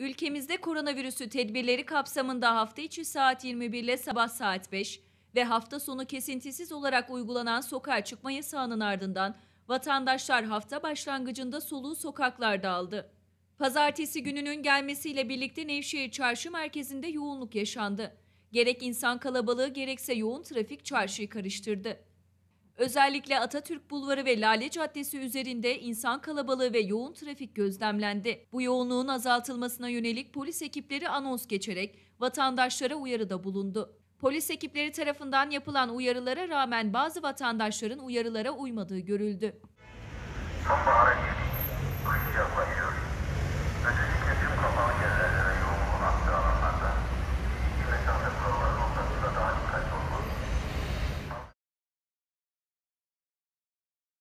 Ülkemizde koronavirüsü tedbirleri kapsamında hafta içi saat 21 ile sabah saat 5 ve hafta sonu kesintisiz olarak uygulanan sokağa çıkma yasağının ardından vatandaşlar hafta başlangıcında soluğu sokaklarda aldı. Pazartesi gününün gelmesiyle birlikte Nevşehir Çarşı merkezinde yoğunluk yaşandı. Gerek insan kalabalığı gerekse yoğun trafik çarşıyı karıştırdı. Özellikle Atatürk Bulvarı ve Lale Caddesi üzerinde insan kalabalığı ve yoğun trafik gözlemlendi. Bu yoğunluğun azaltılmasına yönelik polis ekipleri anons geçerek vatandaşlara uyarıda bulundu. Polis ekipleri tarafından yapılan uyarılara rağmen bazı vatandaşların uyarılara uymadığı görüldü.